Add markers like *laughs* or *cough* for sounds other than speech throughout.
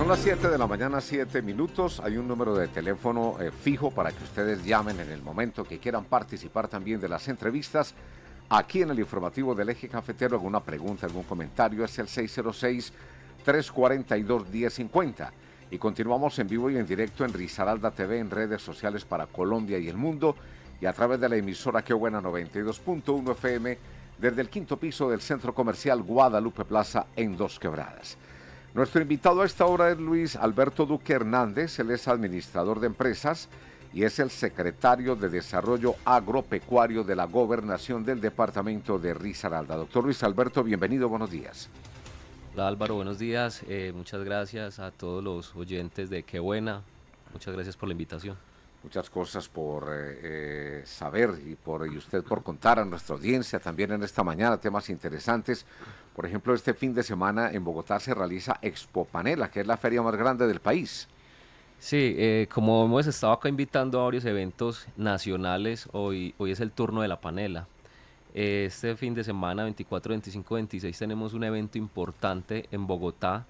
Son las 7 de la mañana, 7 minutos. Hay un número de teléfono eh, fijo para que ustedes llamen en el momento que quieran participar también de las entrevistas. Aquí en el informativo del eje cafetero, alguna pregunta, algún comentario, es el 606-342-1050. Y continuamos en vivo y en directo en Risaralda TV, en redes sociales para Colombia y el mundo, y a través de la emisora Que Buena 92.1 FM, desde el quinto piso del Centro Comercial Guadalupe Plaza en Dos Quebradas. Nuestro invitado a esta hora es Luis Alberto Duque Hernández, él es administrador de empresas y es el secretario de Desarrollo Agropecuario de la Gobernación del Departamento de Risaralda. Doctor Luis Alberto, bienvenido, buenos días. Hola Álvaro, buenos días. Eh, muchas gracias a todos los oyentes de Qué Buena. Muchas gracias por la invitación muchas cosas por eh, eh, saber y por y usted por contar a nuestra audiencia también en esta mañana temas interesantes. Por ejemplo, este fin de semana en Bogotá se realiza Expo Panela, que es la feria más grande del país. Sí, eh, como hemos estado acá invitando a varios eventos nacionales, hoy, hoy es el turno de la panela. Este fin de semana, 24, 25, 26, tenemos un evento importante en Bogotá,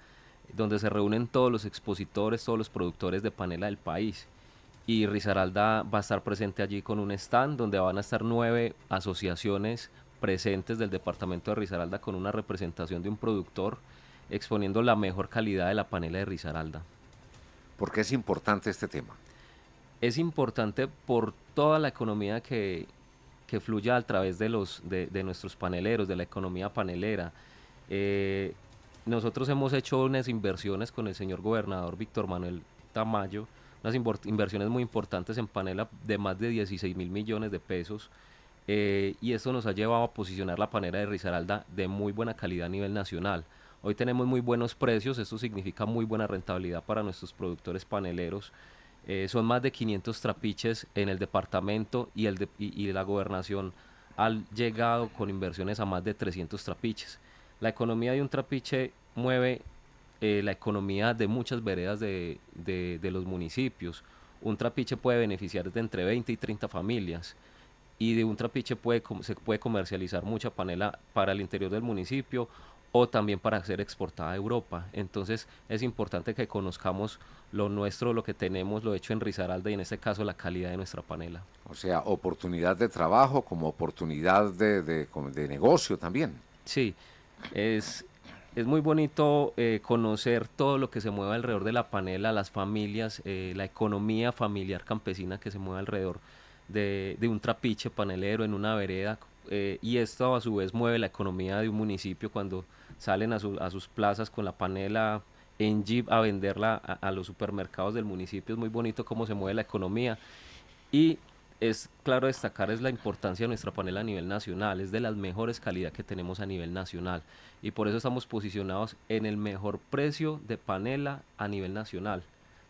donde se reúnen todos los expositores, todos los productores de panela del país y Risaralda va a estar presente allí con un stand donde van a estar nueve asociaciones presentes del departamento de Risaralda con una representación de un productor exponiendo la mejor calidad de la panela de Risaralda. ¿Por qué es importante este tema? Es importante por toda la economía que, que fluya a través de, los, de, nuestros paneleros, de la economía panelera. Eh, nosotros hemos hecho unas inversiones con el señor gobernador Víctor Manuel Tamayo, unas inversiones muy importantes en panela de más de 16 mil millones de pesos. Eh, y esto nos ha llevado a posicionar la panela de Risaralda de muy buena calidad a nivel nacional. Hoy tenemos muy buenos precios, esto significa muy buena rentabilidad para nuestros productores paneleros. Eh, son más de 500 trapiches en el departamento y, el y la gobernación ha llegado con inversiones a más de 300 trapiches. La economía de un trapiche mueve eh, la economía de muchas veredas de, de, los municipios. Un trapiche puede beneficiar de entre 20 y 30 familias y de un trapiche puede, se puede comercializar mucha panela para el interior del municipio o también para ser exportada a Europa. Entonces es importante que conozcamos lo nuestro, lo que tenemos, lo hecho en Risaralda y en este caso la calidad de nuestra panela. O sea, oportunidad de trabajo como oportunidad de, de, de negocio también. Sí, es, es muy bonito eh, conocer todo lo que se mueve alrededor de la panela, las familias, eh, la economía familiar campesina que se mueve alrededor de, un trapiche panelero en una vereda. Eh, y esto a su vez mueve la economía de un municipio cuando salen a, sus plazas con la panela en jeep a venderla a, a los supermercados del municipio. Es muy bonito cómo se mueve la economía. Y es claro destacar es la importancia de nuestra panela a nivel nacional, es de las mejores calidad que tenemos a nivel nacional y por eso estamos posicionados en el mejor precio de panela a nivel nacional.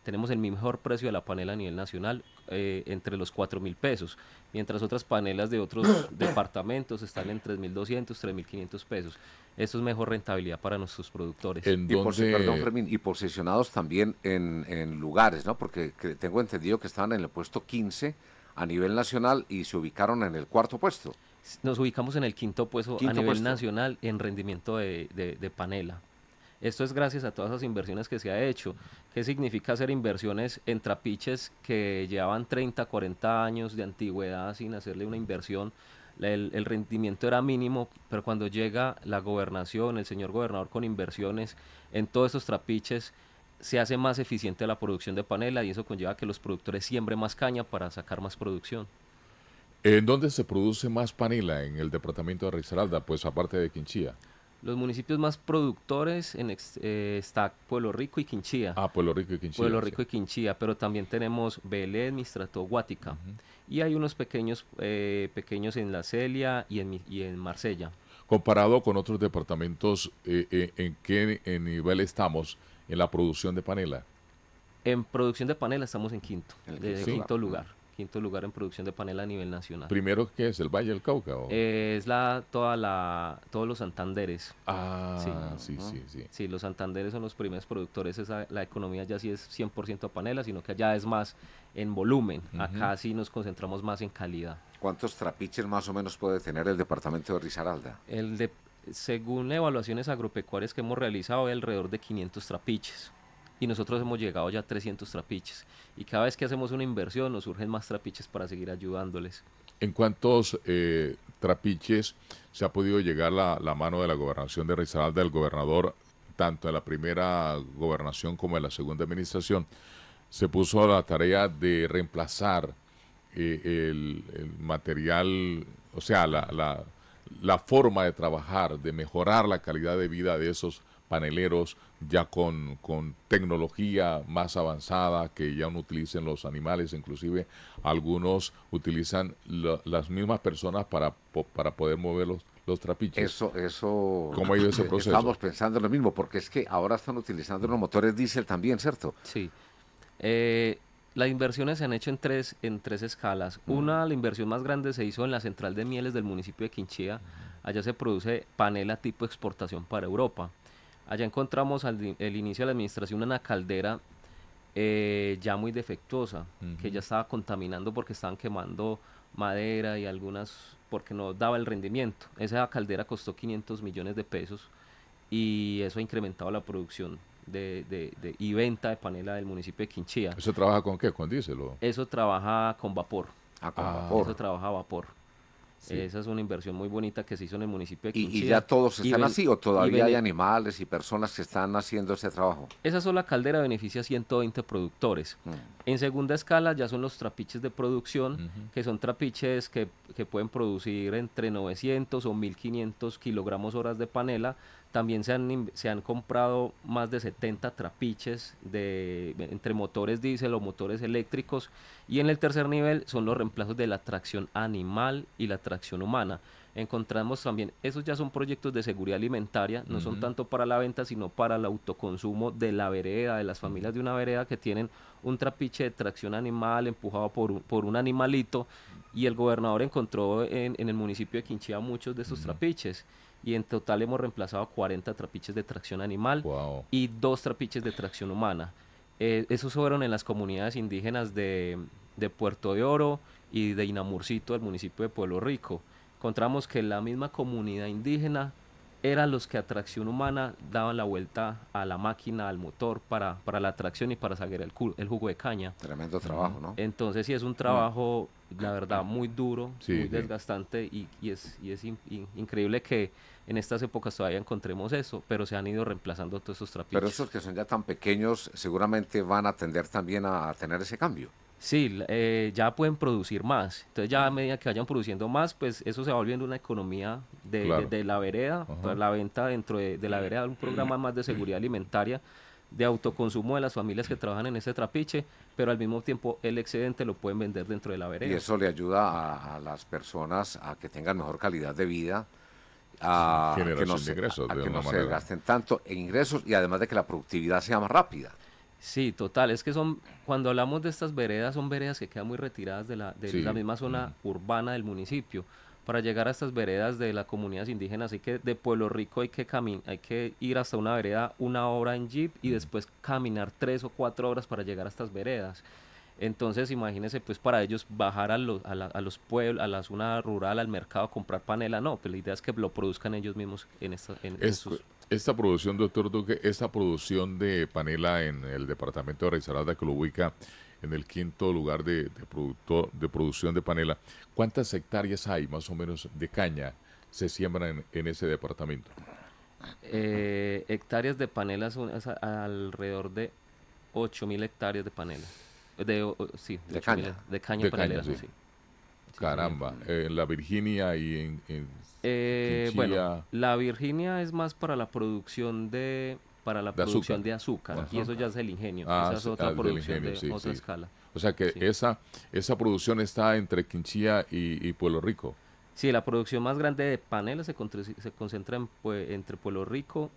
Tenemos el mejor precio de la panela a nivel nacional eh, entre los 4 mil pesos, mientras otras panelas de otros *coughs* departamentos están en 3.200, 3.500 pesos. Esto es mejor rentabilidad para nuestros productores. y, por, perdón, y posicionados también en, lugares, ¿no? Porque tengo entendido que estaban en el puesto 15 a nivel nacional y se ubicaron en el cuarto puesto. Nos ubicamos en el quinto puesto a nivel nacional en rendimiento de, panela. Esto es gracias a todas las inversiones que se ha hecho. ¿Qué significa hacer inversiones en trapiches que llevaban 30, 40 años de antigüedad sin hacerle una inversión? El, el, rendimiento era mínimo, pero cuando llega la gobernación, el señor gobernador con inversiones en todos esos trapiches, se hace más eficiente la producción de panela y eso conlleva que los productores siembren más caña para sacar más producción. ¿En dónde se produce más panela en el departamento de Risaralda, pues aparte de Quinchía? Los municipios más productores en eh, Pueblo Rico y Quinchía. Ah, Pueblo Rico y Quinchía. Pueblo Rico y Quinchía, pero también tenemos Belén, Mistrato, Guática. Y hay unos pequeños, eh, pequeños en La Celia y en, Marsella. Comparado con otros departamentos, eh, ¿en qué nivel estamos en la producción de panela? En producción de panela estamos en quinto, quinto lugar. Ah. Quinto lugar en producción de panela a nivel nacional. ¿Primero qué es? ¿El Valle del Cauca? Eh, es la, toda la, todos los Santanderes. Ah, sí, sí, sí, sí, los Santanderes son los primeros productores. la economía ya sí es 100% panela, sino que allá es más en volumen. Acá sí nos concentramos más en calidad. ¿Cuántos trapiches más o menos puede tener el departamento de Risaralda? El, de, según evaluaciones agropecuarias que hemos realizado, hay alrededor de 500 trapiches. Y nosotros hemos llegado ya a 300 trapiches. Y cada vez que hacemos una inversión nos surgen más trapiches para seguir ayudándoles. ¿En cuántos eh, trapiches se ha podido llegar la, mano de la gobernación de Risaralda, del gobernador, tanto de la primera gobernación como de la segunda administración? Se puso la tarea de reemplazar eh, el, material, o sea, la, la la forma de trabajar, de mejorar la calidad de vida de esos paneleros ya con, tecnología más avanzada que ya no utilicen los animales, inclusive algunos utilizan las mismas personas para, para poder mover los, los trapiches. Eso, eso. ¿Cómo ha ido ese eh, proceso? Estamos pensando lo mismo, porque es que ahora están utilizando los motores diésel también, ¿cierto? Sí. Eh, las inversiones se han hecho en tres, en tres escalas. Una, la inversión más grande se hizo en la central de mieles del municipio de Quinchía. Allá se produce panela tipo exportación para Europa. Allá encontramos al inicio de la administración una caldera eh, ya muy defectuosa, que ya estaba contaminando porque estaban quemando madera y algunas porque no daba el rendimiento. Esa caldera costó 500 millones de pesos y eso ha incrementado la producción de, y venta de panela del municipio de Quinchía. ¿Eso trabaja con qué? ¿Con diésel? Eso trabaja con vapor. Ah, con ah. vapor. Eso trabaja a vapor. Esa es una inversión muy bonita que se hizo en el municipio de Quinchía. ¿Y, ya todos están así o todavía hay animales y personas que están haciendo ese trabajo? Esa sola caldera beneficia a 120 productores. Mm. En segunda escala ya son los trapiches de producción, que son trapiches que, que pueden producir entre 900 o 1500 kilogramos horas de panela también se han, comprado más de 70 trapiches de, entre motores diésel o motores eléctricos. Y en el tercer nivel son los reemplazos de la tracción animal y la tracción humana. Encontramos también, esos ya son proyectos de seguridad alimentaria, no son tanto para la venta, sino para el autoconsumo de la vereda, de las familias de una vereda que tienen un trapiche de tracción animal empujado por un, por un animalito. Y el gobernador encontró en, el municipio de Quinchía muchos de esos trapiches y en total hemos reemplazado 40 trapiches de tracción animal y dos trapiches de tracción humana. Eh, esos fueron en las comunidades indígenas de, Puerto de Oro y de Inamurcito, el municipio de Pueblo Rico. Encontramos que la misma comunidad indígena eran los que a tracción humana daban la vuelta a la máquina, al motor, para, para la tracción y para sacar el, el jugo de caña. Tremendo trabajo, ¿no? Entonces sí es un trabajo la verdad, muy duro, muy desgastante y, es, y es increíble que en estas épocas todavía encontremos eso, pero se han ido reemplazando todos esos trapiches. Pero esos que son ya tan pequeños seguramente van a tender también a, tener ese cambio. Sí, eh, ya pueden producir más. Entonces ya a medida que vayan produciendo más, pues eso se va volviendo una economía de, la vereda, la venta dentro de, de la vereda, un programa más de seguridad alimentaria de autoconsumo de las familias que trabajan en ese trapiche, pero al mismo tiempo el excedente lo pueden vender dentro de la vereda. Y eso le ayuda a, las personas a que tengan mejor calidad de vida, a, que no, se, a, que no se gasten tanto en ingresos y además de que la productividad sea más rápida. Sí, total, es que son, cuando hablamos de estas veredas, son veredas que quedan muy retiradas de la, de la misma zona mm. urbana del municipio para llegar a estas veredas de las comunidades indígenas. Así que de Pueblo Rico hay que, hay que ir hasta una vereda una hora en jeep y después caminar tres o cuatro horas para llegar a estas veredas. Entonces, imagínense, pues para ellos bajar a, los, a, los pueblos, a la zona rural, al mercado, comprar panela, no, pues la idea es que lo produzcan ellos mismos en, esta, en, Esta producción, doctor Duque, esta producción de panela en el departamento de Risaralda que lo ubica en el quinto lugar de, productor, de producción de panela. ¿Cuántas hectáreas hay más o menos de caña se siembran en, ese departamento? Eh, hectáreas de panela son alrededor de 8.000 hectáreas de panela. De, sí, de, caña. de caña Caramba, en la Virginia y en... Eh, bueno, la Virginia es más para la producción de para la producción de azúcar. Y eso ya es el ingenio. Ah, esa es otra producción escala. O sea que esa, esa producción está entre Quinchía y, Pueblo Rico. Sí, la producción más grande de panela se, se concentra entre Pueblo Rico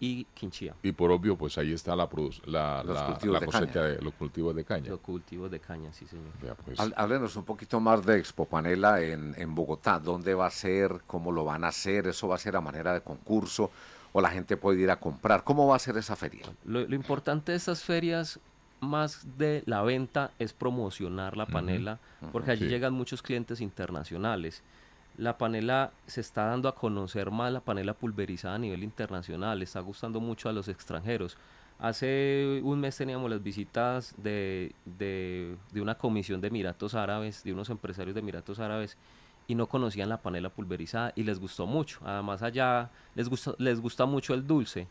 y Quinchía. Y por obvio, pues ahí está la, la, la, cosecha de los cultivos de caña. Los cultivos de caña, sí, señor. Pues. Háblenos un poquito más de Expo Panela en, en Bogotá. ¿Dónde va a ser? ¿Cómo lo van a hacer? ¿Eso va a ser a manera de concurso? o la gente puede ir a comprar. ¿Cómo va a ser esa feria? Lo, importante de estas ferias más de la venta es promocionar la panela, porque allí llegan muchos clientes internacionales. La panela se está dando a conocer más, la panela pulverizada a nivel internacional, está gustando mucho a los extranjeros. Hace un mes teníamos las visitas de, de una comisión de Emiratos Árabes, de unos empresarios de Emiratos Árabes, y no conocían la panela pulverizada y les gustó mucho. Además allá les gusta, les gusta mucho el dulce.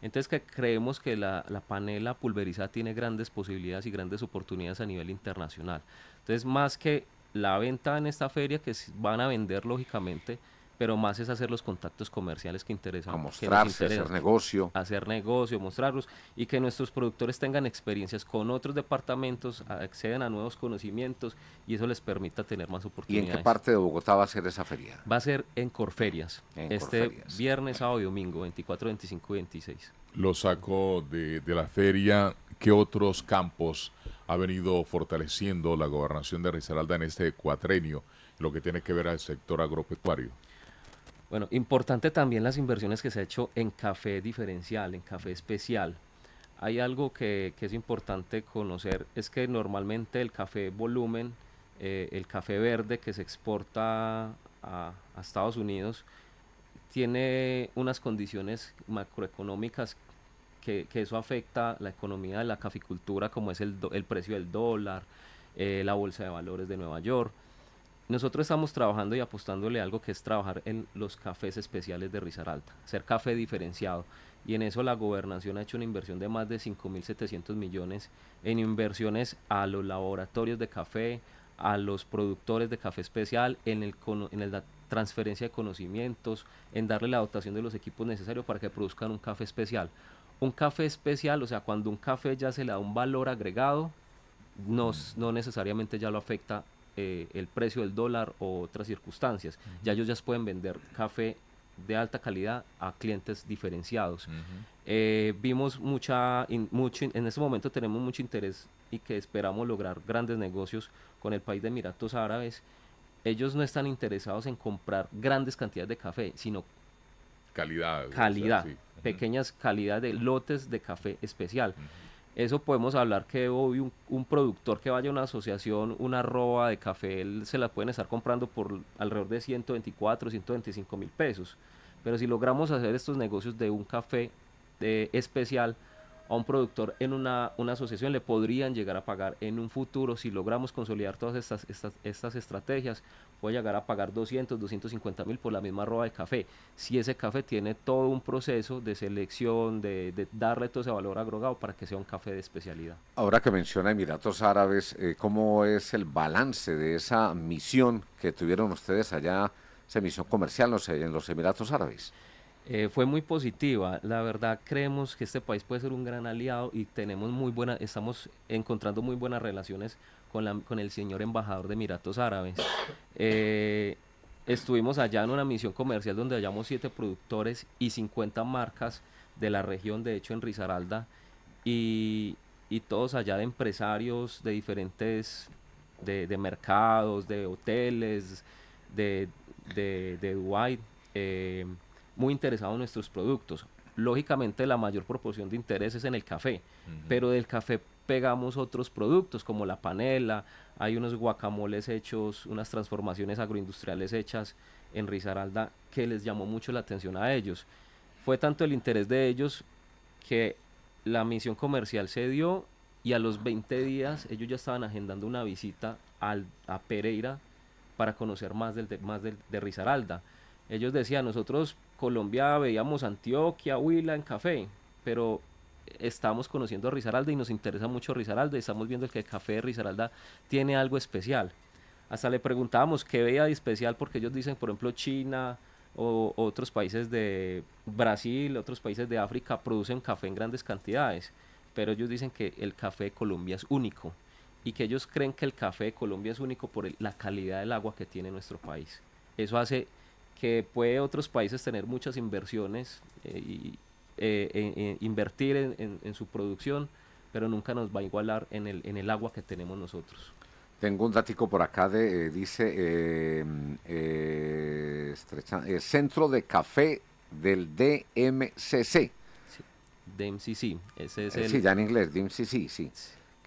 Entonces que creemos que la, la, panela pulverizada tiene grandes posibilidades y grandes oportunidades a nivel internacional. Entonces más que la venta en esta feria que van a vender lógicamente pero más es hacer los contactos comerciales que interesan. A mostrarse, hacer negocio. Hacer negocio, mostrarlos y que nuestros productores tengan experiencias con otros departamentos, accedan a nuevos conocimientos y eso les permita tener más oportunidades. ¿Y en qué parte de Bogotá va a ser esa feria? Va a ser en Corferias, este viernes, sábado y domingo, 24, 25 y 26. Lo saco de, la feria, ¿qué otros campos ha venido fortaleciendo la gobernación de Risaralda en este cuatrenio? lo que tiene que ver al sector agropecuario. Bueno, importante también las inversiones que se ha hecho en café diferencial, en café especial. Hay algo que, que es importante conocer, es que normalmente el café volumen, eh, el café verde que se exporta a, Estados Unidos, tiene unas condiciones macroeconómicas que, que, eso afecta la economía de la caficultura, como es el, el precio del dólar, eh, la bolsa de valores de Nueva York. Nosotros estamos trabajando y apostándole algo que es trabajar en los cafés especiales de Risaralda, ser café diferenciado. Y en eso la gobernación ha hecho una inversión de más de 5.700 millones en inversiones a los laboratorios de café, a los productores de café especial, en, el, en la transferencia de conocimientos, en darle la dotación de los equipos necesarios para que produzcan un café especial. Un café especial, o sea, cuando un café ya se le da un valor agregado, no, no necesariamente ya lo afecta eh, el precio del dólar o otras circunstancias. Ya ellos ya pueden vender café de alta calidad a clientes diferenciados. Eh, vimos mucha, mucho, en ese momento tenemos mucho interés y que esperamos lograr grandes negocios con el país de Emiratos Árabes. Ellos no están interesados en comprar grandes cantidades de café, sino calidad. Calidad. Pequeñas calidad de lotes de café especial. Eso podemos hablar que hoy un, productor que vaya a una asociación, una roba de café, se la pueden estar comprando por alrededor de 124, 125 mil pesos. Pero si logramos hacer estos negocios de un café de, eh, especial, a un productor en una, asociación le podrían llegar a pagar en un futuro, si logramos consolidar todas estas, estas, estrategias, puede llegar a pagar 200, 250 mil por la misma roba de café. Si ese café tiene todo un proceso de selección, de, darle todo ese valor agregado para que sea un café de especialidad. Ahora que menciona Emiratos Árabes, eh, ¿cómo es el balance de esa misión que tuvieron ustedes allá, esa misión comercial en los Emiratos Árabes? Eh, fue muy positiva. La verdad creemos que este país puede ser un gran aliado y tenemos muy buena, estamos encontrando muy buenas relaciones con, el señor embajador de Emiratos Árabes. Eh, estuvimos allá en una misión comercial donde hallamos siete productores y 50 marcas de la región, de hecho en Risaralda, y, todos allá de empresarios de diferentes, de, mercados, de hoteles, de, de, de Dubái. Eh, muy interesado en nuestros productos. Lógicamente la mayor proporción de intereses en el café, pero del café pegamos otros productos como la panela, hay unos guacamoles hechos, unas transformaciones agroindustriales hechas en Risaralda que les llamó mucho la atención a ellos. Fue tanto el interés de ellos que la misión comercial se dio y a los 20 días ellos ya estaban agendando una visita a Pereira para conocer más, del, más de Risaralda. Ellos decían, nosotros Colombia veíamos Antioquia, Huila en café, pero estamos conociendo a Risaralda y nos interesa mucho Risaralda, estamos viendo que el café de Risaralda tiene algo especial. Hasta le preguntábamos qué veía de especial porque ellos dicen, por ejemplo, China o otros países de Brasil, otros países de África producen café en grandes cantidades, pero ellos dicen que el café de Colombia es único y que ellos creen que el café de Colombia es único por la calidad del agua que tiene nuestro país. Eso hace que puede otros países tener muchas inversiones e invertir en, su producción, pero nunca nos va a igualar en el, en el agua que tenemos nosotros. Tengo un datico por acá de, eh, dice, el em, Centro de Café del DMCC. Sí, DMCC, ese es el... Sí, ya en inglés, DMCC, sí. sí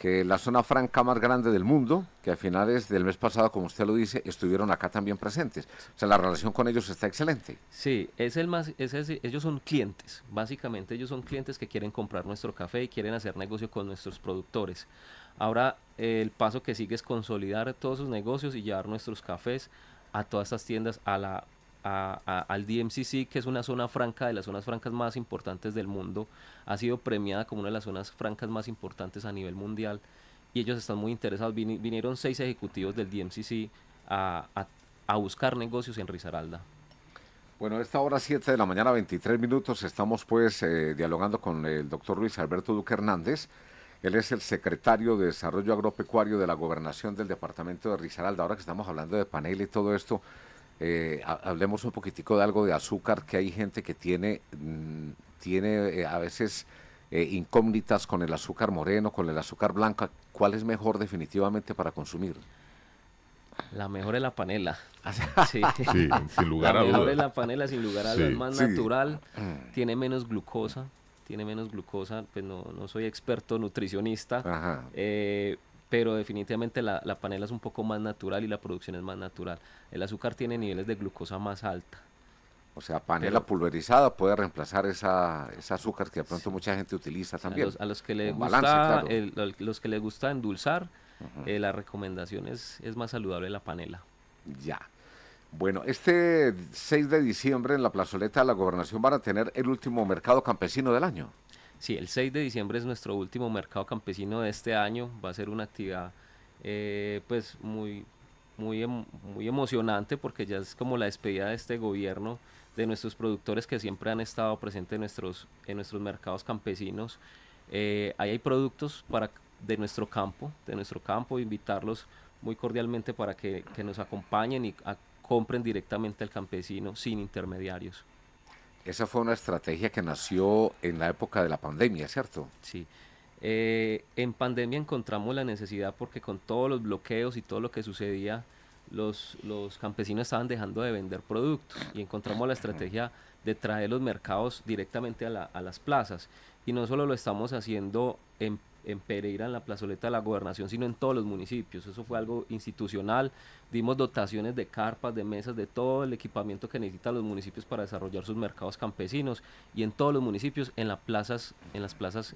que la zona franca más grande del mundo, que a finales del mes pasado, como usted lo dice, estuvieron acá también presentes. O sea, la relación con ellos está excelente. Sí, es el más, es ellos son clientes, básicamente ellos son clientes que quieren comprar nuestro café y quieren hacer negocio con nuestros productores. Ahora el paso que sigue es consolidar todos sus negocios y llevar nuestros cafés a todas estas tiendas, a la a, al DMCC, que es una zona franca de las zonas francas más importantes del mundo, ha sido premiada como una de las zonas francas más importantes a nivel mundial y ellos están muy interesados. vinieron seis ejecutivos del DMCC a, a, buscar negocios en Risaralda. Bueno, a esta hora 7 de la mañana, 23 minutos, estamos pues eh, dialogando con el doctor Luis Alberto Duque Hernández. Él es el secretario de Desarrollo Agropecuario de la Gobernación del Departamento de Risaralda. Ahora que estamos hablando de panel y todo esto, eh, hablemos un poquitico de algo de azúcar, que hay gente que tiene, mm, tiene eh, a veces eh, incógnitas con el azúcar moreno, con el azúcar blanca. ¿Cuál es mejor definitivamente para consumir? La mejor es la panela. *laughs* Sí, sin lugar a dudas. La es panela, sin lugar a dudas. más natural, mm. tiene menos glucosa, tiene menos glucosa, pues no, no soy experto nutricionista, Ajá pero definitivamente la, panela es un poco más natural y la producción es más natural. El azúcar tiene niveles de glucosa más alta. O sea, panela pulverizada puede reemplazar esa, ese azúcar que de pronto mucha gente utiliza también. A los, que les gusta, endulzar, eh, la recomendación es, es más saludable la panela. Ya. Bueno, este 6 de diciembre en la plazoleta de la gobernación van a tener el último mercado campesino del año. Sí, el 6 de diciembre es nuestro último mercado campesino de este año. Va a ser una actividad eh, pues muy, muy, em, muy emocionante porque ya es como la despedida de este gobierno, de nuestros productores que siempre han estado presentes en nuestros, en nuestros mercados campesinos. Eh, ahí hay productos para, de nuestro campo, de nuestro campo, invitarlos muy cordialmente para que, nos acompañen y compren directamente al campesino sin intermediarios. Esa fue una estrategia que nació en la época de la pandemia, ¿cierto? Sí. Eh, en pandemia encontramos la necesidad porque con todos los bloqueos y todo lo que sucedía, los, los campesinos estaban dejando de vender productos y encontramos la estrategia de traer los mercados directamente a, la, a las plazas. Y no solo lo estamos haciendo en en Pereira, en la plazoleta de la gobernación, sino en todos los municipios. Eso fue algo institucional. Dimos dotaciones de carpas, de mesas, de todo el equipamiento que necesitan los municipios para desarrollar sus mercados campesinos. Y en todos los municipios, en, las plazas,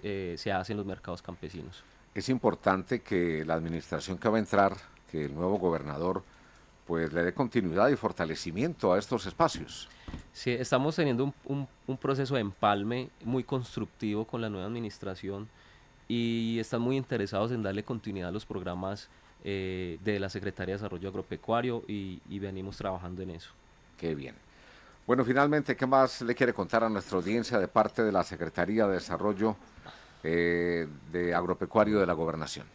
eh, se hacen los mercados campesinos. Es importante que la administración que va a entrar, que el nuevo gobernador, pues le dé continuidad y fortalecimiento a estos espacios. Sí, estamos teniendo un proceso de empalme muy constructivo con la nueva administración y están muy interesados en darle continuidad a los programas eh, de la Secretaría de Desarrollo Agropecuario y, venimos trabajando en eso. Qué bien. Bueno, finalmente, ¿qué más le quiere contar a nuestra audiencia de parte de la Secretaría de Desarrollo eh, de Agropecuario de la Gobernación?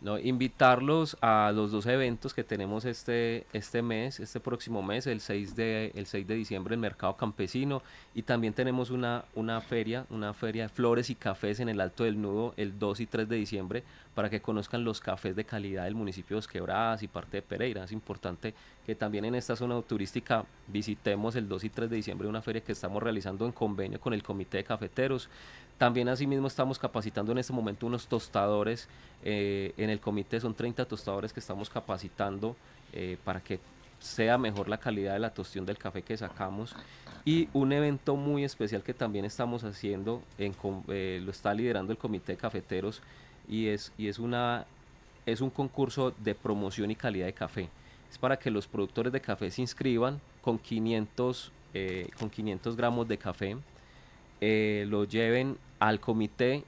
¿no? Invitarlos a los dos eventos que tenemos este, este mes, este próximo mes, el 6 de, el 6 de diciembre, el Mercado Campesino, y también tenemos una, una feria, una feria de flores y cafés en el Alto del Nudo, el 2 y 3 de diciembre, para que conozcan los cafés de calidad del municipio de Los Quebradas y parte de Pereira. Es importante que también en esta zona turística visitemos el 2 y 3 de diciembre una feria que estamos realizando en convenio con el Comité de Cafeteros. También asimismo estamos capacitando en este momento unos tostadores. Eh, en el comité son 30 tostadores que estamos capacitando eh, para que sea mejor la calidad de la tostión del café que sacamos. Y un evento muy especial que también estamos haciendo, en, eh, lo está liderando el Comité de Cafeteros y es, y es, una, es un concurso de promoción y calidad de café. Es para que los productores de café se inscriban con 500, eh, con 500 gramos de café, eh, lo lleven al comité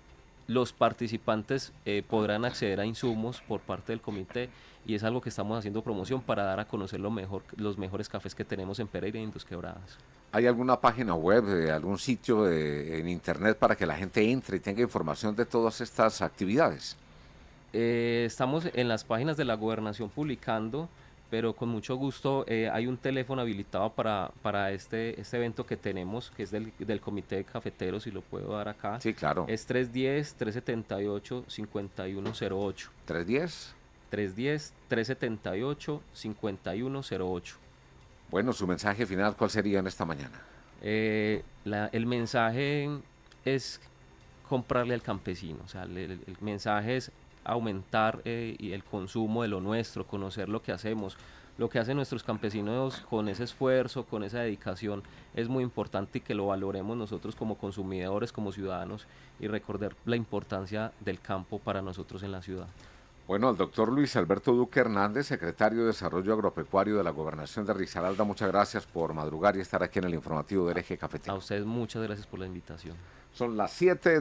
los participantes eh, podrán acceder a insumos por parte del comité y es algo que estamos haciendo promoción para dar a conocer los mejores cafés que tenemos en Pereira y en Quebradas. ¿Hay alguna página web, eh, algún sitio eh, en internet para que la gente entre y tenga información de todas estas actividades? estamos en las páginas de la gobernación publicando pero con mucho gusto eh, hay un teléfono habilitado para, para este, este evento que tenemos, que es del, Comité de Cafeteros, si lo puedo dar acá. Sí, claro. Es 310-378-5108. ¿310? 310-378-5108. Bueno, su mensaje final, ¿cuál sería en esta mañana? Eh, el mensaje es comprarle al campesino, o sea, el, el mensaje es aumentar eh, el consumo de lo nuestro, conocer lo que hacemos. Lo que hacen nuestros campesinos con ese esfuerzo, con esa dedicación, es muy importante y que lo valoremos nosotros como consumidores, como ciudadanos y recordar la importancia del campo para nosotros en la ciudad. Bueno, al doctor Luis Alberto Duque Hernández, secretario de Desarrollo Agropecuario de la Gobernación de Risaralda, muchas gracias por madrugar y estar aquí en el informativo del eje cafetero. A ustedes muchas gracias por la invitación. Son las 7.